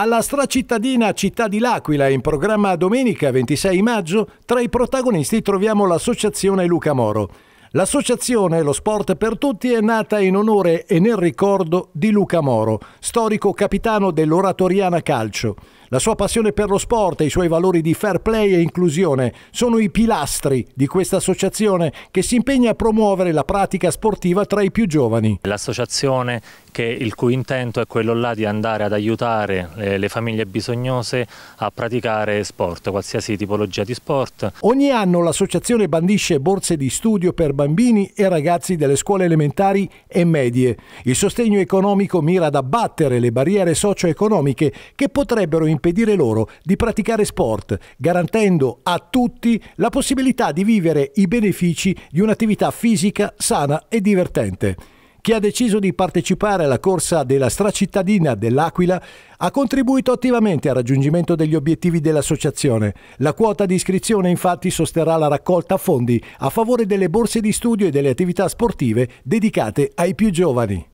Alla stracittadina Città di L'Aquila, in programma domenica 26 maggio, tra i protagonisti troviamo l'Associazione Luca Moro. L'associazione Lo Sport per Tutti è nata in onore e nel ricordo di Luca Moro, storico capitano dell'Oratoriana Calcio. La sua passione per lo sport e i suoi valori di fair play e inclusione sono i pilastri di questa associazione che si impegna a promuovere la pratica sportiva tra i più giovani. L'associazione che il cui intento è quello là di andare ad aiutare le, eh, le, famiglie bisognose a praticare sport, qualsiasi tipologia di sport. Ogni anno l'associazione bandisce borse di studio per bambini e ragazzi delle scuole elementari e medie. Il sostegno economico mira ad abbattere le barriere socio-economiche che potrebbero impedire loro di praticare sport, garantendo a tutti la possibilità di vivere i benefici di un'attività fisica sana e divertente che ha deciso di partecipare alla corsa della stracittadina dell'Aquila, ha contribuito attivamente al raggiungimento degli obiettivi dell'associazione. La quota di iscrizione infatti sosterrà la raccolta fondi a favore delle borse di studio e delle attività sportive dedicate ai più giovani.